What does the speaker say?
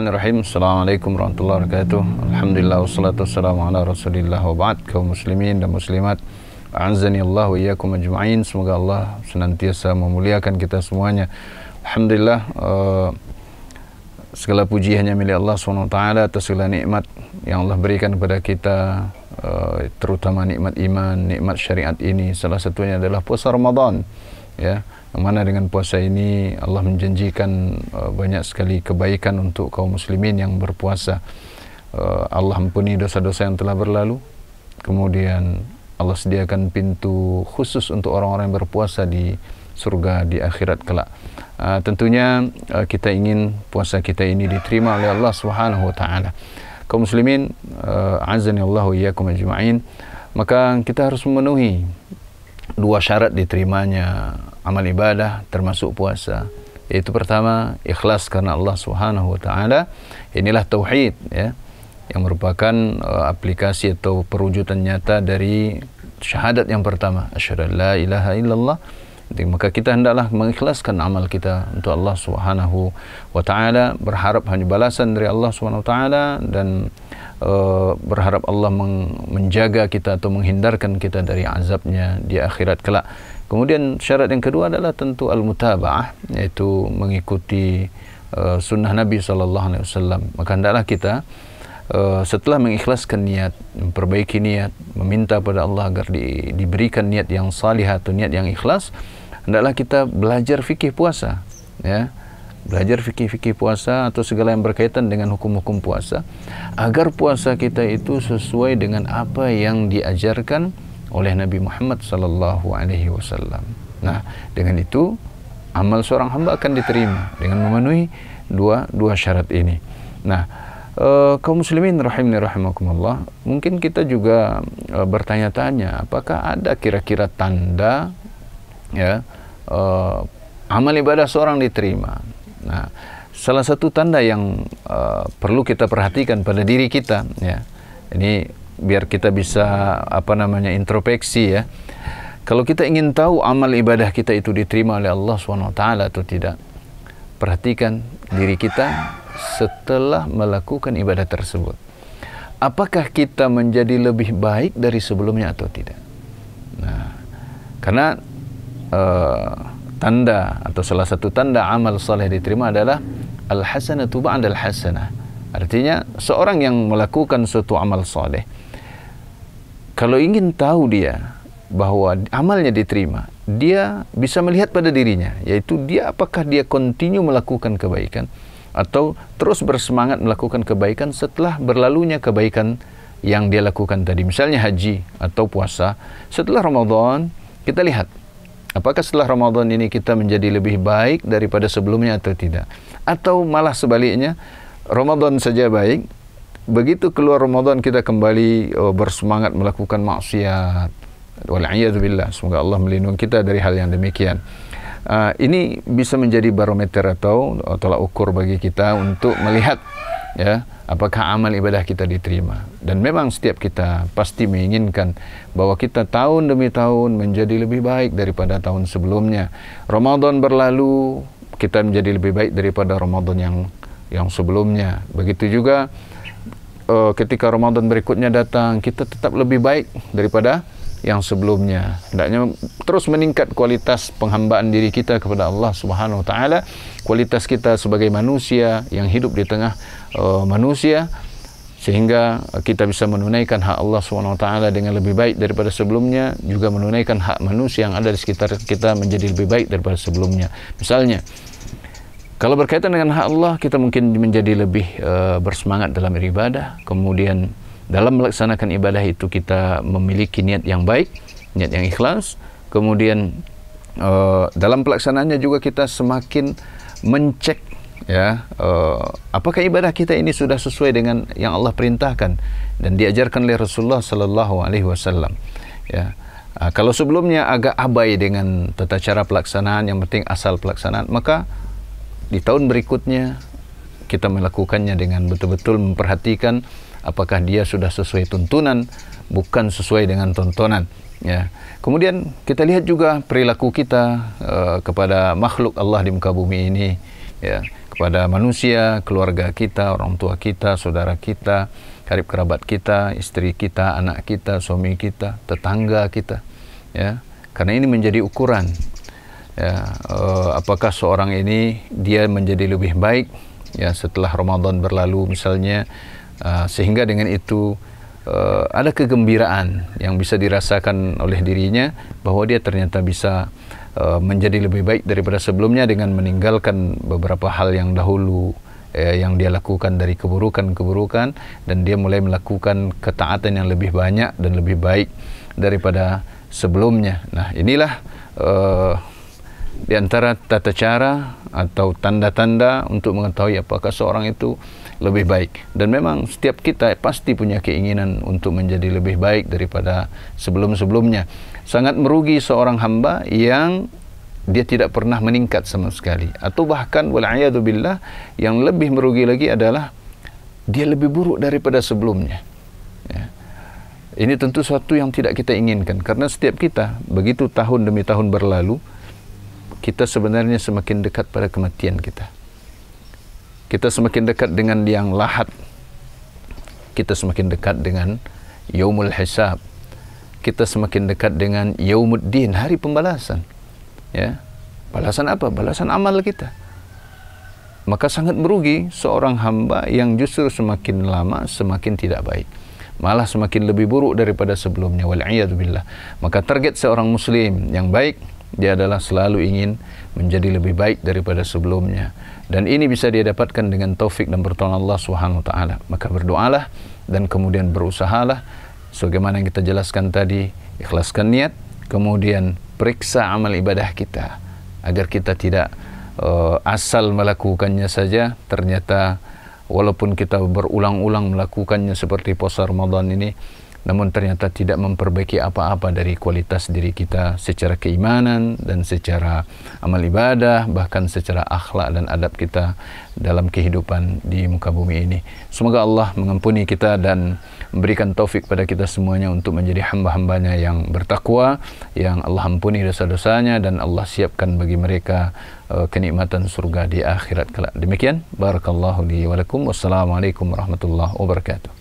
Bismillahirrahmanirrahim. Assalamualaikum warahmatullahi wabarakatuh. Alhamdulillah wassalatu wassalamu ala Rasulillah wa ba'd kaum muslimin dan muslimat. Anzani Allah wa iyyakum ajma'in. Semoga Allah senantiasa memuliakan kita semuanya. Alhamdulillah eh, segala puji hanya milik Allah Subhanahu taala atas segala nikmat yang Allah berikan kepada kita eh, terutama nikmat iman, nikmat syariat ini. Salah satunya adalah puasa Ramadan ya yang mana dengan puasa ini Allah menjanjikan uh, banyak sekali kebaikan untuk kaum muslimin yang berpuasa uh, Allah ampuni dosa-dosa yang telah berlalu kemudian Allah sediakan pintu khusus untuk orang-orang yang berpuasa di surga di akhirat kelak uh, tentunya uh, kita ingin puasa kita ini diterima oleh Allah Subhanahu wa taala kaum muslimin uh, azanillahu iyyakum ajma'in maka kita harus memenuhi dua syarat diterimanya amal ibadah termasuk puasa yaitu pertama ikhlas karena Allah Subhanahu wa taala inilah tauhid ya yang merupakan uh, aplikasi atau perwujudan nyata dari syahadat yang pertama asyhadu la ilaha illallah jadi, maka kita hendaklah mengikhlaskan amal kita untuk Allah Subhanahu wa taala berharap hanya balasan dari Allah Subhanahu wa taala dan Eh, berharap Allah menjaga kita atau menghindarkan kita dari azabnya di akhirat kelak. Kemudian syarat yang kedua adalah tentu al-mutaba'ah iaitu mengikuti uh, sunnah Nabi sallallahu alaihi wasallam. Maka hendaklah kita uh, setelah mengikhlaskan niat, memperbaiki niat, meminta kepada Allah agar di, diberikan niat yang salih atau niat yang ikhlas, hendaklah kita belajar fikih puasa. Ya belajar fikih-fikih puasa atau segala yang berkaitan dengan hukum-hukum puasa agar puasa kita itu sesuai dengan apa yang diajarkan oleh Nabi Muhammad sallallahu alaihi wasallam. Nah, dengan itu amal seorang hamba akan diterima dengan memenuhi dua dua syarat ini. Nah, uh, kaum muslimin rahimni rahimakumullah, mungkin kita juga uh, bertanya-tanya apakah ada kira-kira tanda ya uh, amal ibadah seorang diterima salah satu tanda yang uh, perlu kita perhatikan pada diri kita ya ini biar kita bisa apa namanya introspeksi ya kalau kita ingin tahu amal ibadah kita itu diterima oleh Allah swt atau tidak perhatikan diri kita setelah melakukan ibadah tersebut apakah kita menjadi lebih baik dari sebelumnya atau tidak nah karena uh, tanda atau salah satu tanda amal saleh diterima adalah Al-hasanatu ba'dal hasanah. Artinya seorang yang melakukan suatu amal soleh kalau ingin tahu dia bahwa amalnya diterima, dia bisa melihat pada dirinya yaitu dia apakah dia continue melakukan kebaikan atau terus bersemangat melakukan kebaikan setelah berlalunya kebaikan yang dia lakukan tadi misalnya haji atau puasa setelah Ramadan kita lihat Apakah setelah Ramadan ini kita menjadi lebih baik daripada sebelumnya atau tidak? Atau malah sebaliknya, Ramadan saja baik, begitu keluar Ramadan kita kembali oh, bersemangat melakukan maksiat. Wal'iyadzubillah, semoga Allah melindungi kita dari hal yang demikian. Uh, ini bisa menjadi barometer atau tolak ukur bagi kita untuk melihat ya apakah amal ibadah kita diterima dan memang setiap kita pasti menginginkan bahwa kita tahun demi tahun menjadi lebih baik daripada tahun sebelumnya Ramadan berlalu kita menjadi lebih baik daripada Ramadan yang yang sebelumnya begitu juga uh, ketika Ramadan berikutnya datang kita tetap lebih baik daripada yang sebelumnya hendaknya terus meningkat kualitas penghambaan diri kita kepada Allah Subhanahu wa taala kualitas kita sebagai manusia yang hidup di tengah Eh, manusia sehingga kita bisa menunaikan hak Allah SWT dengan lebih baik daripada sebelumnya juga menunaikan hak manusia yang ada di sekitar kita menjadi lebih baik daripada sebelumnya misalnya kalau berkaitan dengan hak Allah kita mungkin menjadi lebih uh, bersemangat dalam beribadah kemudian dalam melaksanakan ibadah itu kita memiliki niat yang baik niat yang ikhlas kemudian uh, dalam pelaksanaannya juga kita semakin mencek ya uh, apakah ibadah kita ini sudah sesuai dengan yang Allah perintahkan dan diajarkan oleh Rasulullah sallallahu alaihi wasallam ya eh, kalau sebelumnya agak abai dengan tata cara pelaksanaan yang penting asal pelaksanaan maka di tahun berikutnya kita melakukannya dengan betul-betul memperhatikan apakah dia sudah sesuai tuntunan bukan sesuai dengan tontonan ya kemudian kita lihat juga perilaku kita uh, kepada makhluk Allah di muka bumi ini ya kepada manusia, keluarga kita, orang tua kita, saudara kita, karib kerabat kita, istri kita, anak kita, suami kita, tetangga kita. Ya, karena ini menjadi ukuran. Ya, uh, apakah seorang ini dia menjadi lebih baik ya setelah Ramadan berlalu misalnya uh, sehingga dengan itu uh, ada kegembiraan yang bisa dirasakan oleh dirinya bahwa dia ternyata bisa uh, menjadi lebih baik daripada sebelumnya dengan meninggalkan beberapa hal yang dahulu eh, yang dia lakukan dari keburukan-keburukan dan dia mulai melakukan ketaatan yang lebih banyak dan lebih baik daripada sebelumnya. Nah, inilah uh, di antara tata cara atau tanda-tanda untuk mengetahui apakah seorang itu lebih baik dan memang setiap kita pasti punya keinginan untuk menjadi lebih baik daripada sebelum-sebelumnya sangat merugi seorang hamba yang dia tidak pernah meningkat sama sekali atau bahkan billah yang lebih merugi lagi adalah dia lebih buruk daripada sebelumnya ya. ini tentu suatu yang tidak kita inginkan karena setiap kita begitu tahun demi tahun berlalu kita sebenarnya semakin dekat pada kematian kita kita semakin dekat dengan yang lahat kita semakin dekat dengan yaumul hisab kita semakin dekat dengan yaumuddin hari pembalasan ya balasan apa balasan amal kita maka sangat merugi seorang hamba yang justru semakin lama semakin tidak baik malah semakin lebih buruk daripada sebelumnya wal iyad billah maka target seorang muslim yang baik dia adalah selalu ingin menjadi lebih baik daripada sebelumnya dan ini bisa dia dapatkan dengan taufik dan pertolongan Allah Subhanahu taala maka berdoalah dan kemudian berusahalah sebagaimana yang kita jelaskan tadi ikhlaskan niat kemudian periksa amal ibadah kita agar kita tidak uh, asal melakukannya saja ternyata walaupun kita berulang-ulang melakukannya seperti puasa Ramadan ini namun ternyata tidak memperbaiki apa-apa dari kualitas diri kita secara keimanan dan secara amal ibadah bahkan secara akhlak dan adab kita dalam kehidupan di muka bumi ini semoga Allah mengampuni kita dan memberikan taufik pada kita semuanya untuk menjadi hamba-hambanya yang bertakwa yang Allah ampuni dosa-dosanya dan Allah siapkan bagi mereka uh, kenikmatan surga di akhirat kelak demikian barakallahu li wa lakum wassalamualaikum warahmatullahi wabarakatuh